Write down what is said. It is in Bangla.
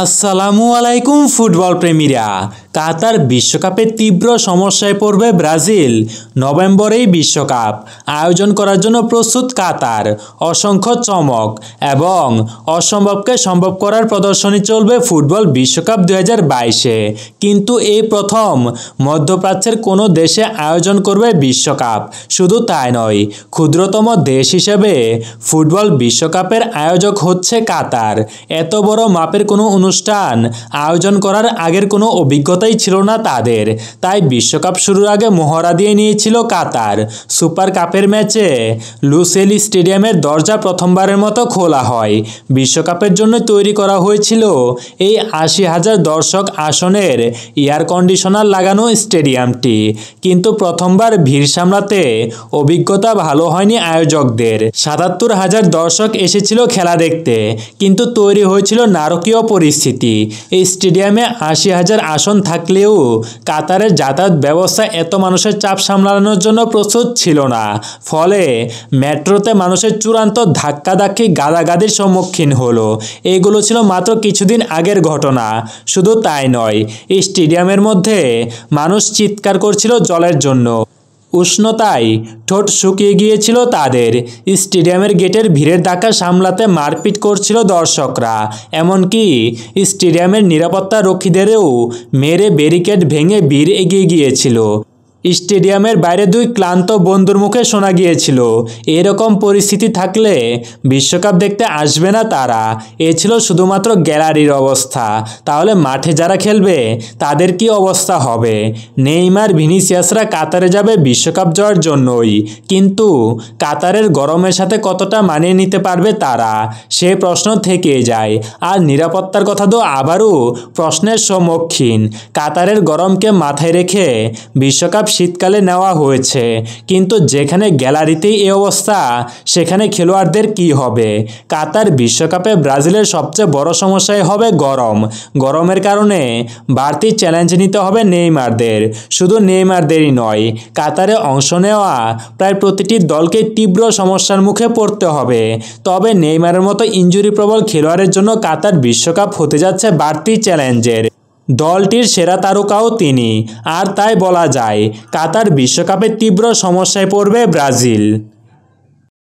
আসসালামু আলাইকুম ফুটবল প্রেমীরা কাতার বিশ্বকাপে তীব্র সমস্যায় পড়বে ব্রাজিল নভেম্বরেই বিশ্বকাপ আয়োজন করার জন্য প্রস্তুত কাতার অসংখ্য চমক এবং অসম্ভবকে সম্ভব করার প্রদর্শনী চলবে ফুটবল বিশ্বকাপ দু বাইশে কিন্তু এই প্রথম মধ্যপ্রাচ্যের কোনো দেশে আয়োজন করবে বিশ্বকাপ শুধু তাই নয় ক্ষুদ্রতম দেশ হিসেবে ফুটবল বিশ্বকাপের আয়োজক হচ্ছে কাতার এত বড় মাপের কোনো অনুষ্ঠান আয়োজন করার আগের কোনো অভিজ্ঞতাই ছিল না তাদের তাই বিশ্বকাপ শুরুর আগে মহড়া দিয়ে নিয়েছিল কাতার সুপার কাপের ম্যাচে লুসেলি স্টেডিয়ামের দরজা প্রথমবারের মতো খোলা হয় বিশ্বকাপের জন্য তৈরি করা হয়েছিল এই আশি হাজার দর্শক আসনের এয়ার কন্ডিশনার লাগানো স্টেডিয়ামটি কিন্তু প্রথমবার ভিড় সামলাতে অভিজ্ঞতা ভালো হয়নি আয়োজকদের সাতাত্তর হাজার দর্শক এসেছিল খেলা দেখতে কিন্তু তৈরি হয়েছিল নারকীয় পরিস্থিতি এই স্টেডিয়ামে আশি হাজার আসন থাকলেও কাতারের যাতায়াত ব্যবস্থা এত মানুষের চাপ সামলানোর জন্য প্রস্তুত ছিল না ফলে মেট্রোতে মানুষের চূড়ান্ত ধাক্কাধাক্কি গাদাগাদির সম্মুখীন হলো এগুলো ছিল মাত্র কিছুদিন আগের ঘটনা শুধু তাই নয় স্টেডিয়ামের মধ্যে মানুষ চিৎকার করছিল জলের জন্য উষ্ণতায় ঠোঁট শুকিয়ে গিয়েছিল তাদের স্টেডিয়ামের গেটের ভিড়ের ধাক্কা সামলাতে মারপিট করছিল দর্শকরা এমনকি স্টেডিয়ামের নিরাপত্তা রক্ষীদেরও মেরে ব্যারিকেড ভেঙে ভিড় এগিয়ে গিয়েছিল স্টেডিয়ামের বাইরে দুই ক্লান্ত বন্ধুর মুখে শোনা গিয়েছিল এরকম পরিস্থিতি থাকলে বিশ্বকাপ দেখতে আসবে না তারা এ ছিল শুধুমাত্র গ্যালারির অবস্থা তাহলে মাঠে যারা খেলবে তাদের কি অবস্থা হবে নেইমার ভিনিসিয়াসরা কাতারে যাবে বিশ্বকাপ যাওয়ার জন্যই কিন্তু কাতারের গরমের সাথে কতটা মানিয়ে নিতে পারবে তারা সে প্রশ্ন থেকে যায় আর নিরাপত্তার কথা তো আবারও প্রশ্নের সম্মুখীন কাতারের গরমকে মাথায় রেখে বিশ্বকাপ শীতকালে নেওয়া হয়েছে কিন্তু যেখানে গ্যালারিতেই এ অবস্থা সেখানে খেলোয়াড়দের কি হবে কাতার বিশ্বকাপে ব্রাজিলের সবচেয়ে বড় সমস্যাই হবে গরম গরমের কারণে বাড়তি চ্যালেঞ্জ নিতে হবে নেইমারদের শুধু নেইমারদেরই নয় কাতারে অংশ নেওয়া প্রায় প্রতিটি দলকে তীব্র সমস্যার মুখে পড়তে হবে তবে নেইমারের মতো ইঞ্জুরি প্রবল খেলোয়াড়ের জন্য কাতার বিশ্বকাপ হতে যাচ্ছে বাড়তি চ্যালেঞ্জের দলটির সেরা তারকাও তিনি আর তাই বলা যায় কাতার বিশ্বকাপে তীব্র সমস্যায় পড়বে ব্রাজিল